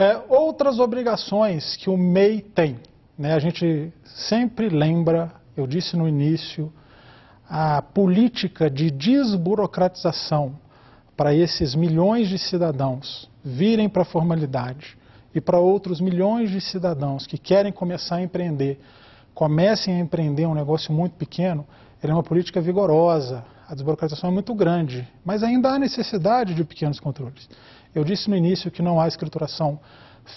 É, outras obrigações que o MEI tem. Né? A gente sempre lembra, eu disse no início, a política de desburocratização para esses milhões de cidadãos virem para a formalidade e para outros milhões de cidadãos que querem começar a empreender, comecem a empreender um negócio muito pequeno, ela é uma política vigorosa, a desburocratização é muito grande, mas ainda há necessidade de pequenos controles. Eu disse no início que não há escrituração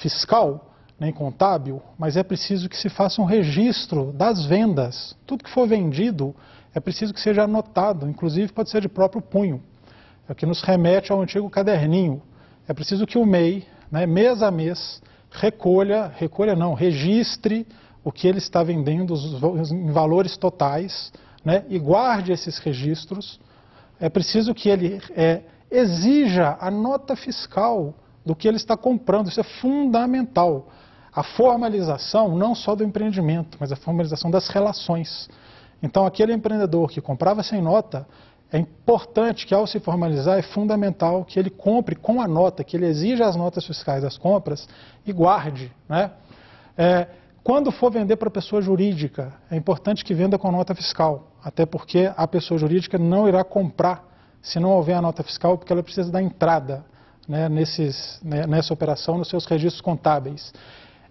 fiscal nem contábil, mas é preciso que se faça um registro das vendas. Tudo que for vendido é preciso que seja anotado, inclusive pode ser de próprio punho, é o que nos remete ao antigo caderninho. É preciso que o MEI, né, mês a mês, recolha, recolha não, registre o que ele está vendendo em valores totais né, e guarde esses registros. É preciso que ele é, exija a nota fiscal do que ele está comprando. Isso é fundamental. A formalização não só do empreendimento, mas a formalização das relações. Então, aquele empreendedor que comprava sem nota, é importante que ao se formalizar, é fundamental que ele compre com a nota, que ele exija as notas fiscais das compras e guarde. Né? É, quando for vender para pessoa jurídica, é importante que venda com nota fiscal, até porque a pessoa jurídica não irá comprar se não houver a nota fiscal, porque ela precisa dar entrada né, nesses, né, nessa operação nos seus registros contábeis.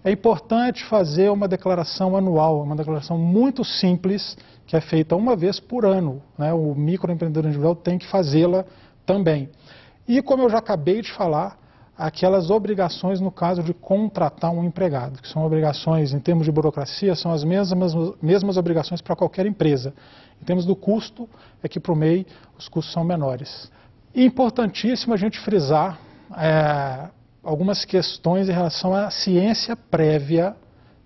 É importante fazer uma declaração anual, uma declaração muito simples, que é feita uma vez por ano. Né? O microempreendedor individual tem que fazê-la também. E como eu já acabei de falar, aquelas obrigações no caso de contratar um empregado, que são obrigações, em termos de burocracia, são as mesmas, mesmas obrigações para qualquer empresa. Em termos do custo, é que para o MEI os custos são menores. importantíssimo a gente frisar é, algumas questões em relação à ciência prévia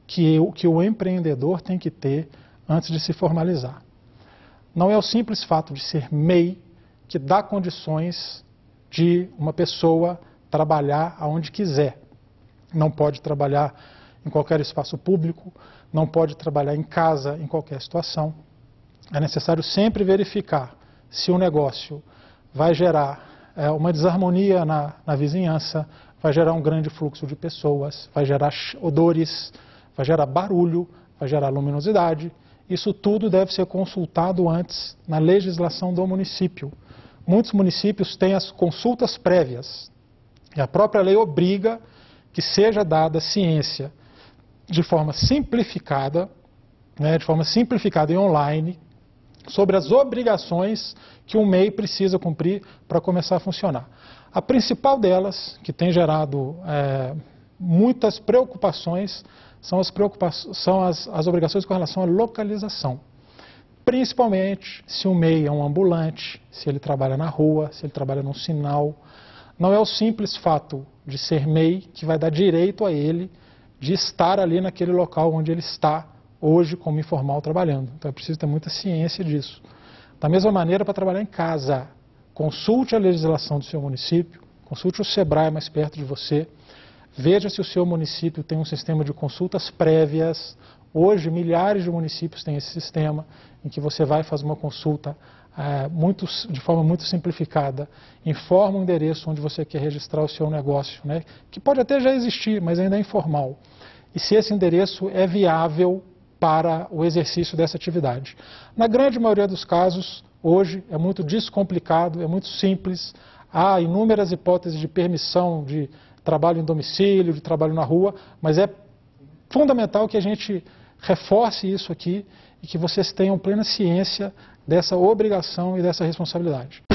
que, que o empreendedor tem que ter antes de se formalizar. Não é o simples fato de ser MEI que dá condições de uma pessoa trabalhar aonde quiser. Não pode trabalhar em qualquer espaço público, não pode trabalhar em casa, em qualquer situação. É necessário sempre verificar se o negócio vai gerar é, uma desarmonia na, na vizinhança, vai gerar um grande fluxo de pessoas, vai gerar odores, vai gerar barulho, vai gerar luminosidade. Isso tudo deve ser consultado antes na legislação do município. Muitos municípios têm as consultas prévias. E a própria lei obriga que seja dada ciência de forma simplificada, né, de forma simplificada e online, sobre as obrigações que um MEI precisa cumprir para começar a funcionar. A principal delas, que tem gerado é, muitas preocupações, são, as, são as, as obrigações com relação à localização. Principalmente se o MEI é um ambulante, se ele trabalha na rua, se ele trabalha num sinal, não é o simples fato de ser MEI que vai dar direito a ele de estar ali naquele local onde ele está hoje como informal trabalhando. Então é preciso ter muita ciência disso. Da mesma maneira, para trabalhar em casa, consulte a legislação do seu município, consulte o SEBRAE mais perto de você, Veja se o seu município tem um sistema de consultas prévias. Hoje, milhares de municípios têm esse sistema em que você vai fazer uma consulta é, muito, de forma muito simplificada, informa o endereço onde você quer registrar o seu negócio, né? que pode até já existir, mas ainda é informal. E se esse endereço é viável para o exercício dessa atividade. Na grande maioria dos casos, hoje é muito descomplicado, é muito simples, há inúmeras hipóteses de permissão de trabalho em domicílio, de trabalho na rua, mas é fundamental que a gente reforce isso aqui e que vocês tenham plena ciência dessa obrigação e dessa responsabilidade.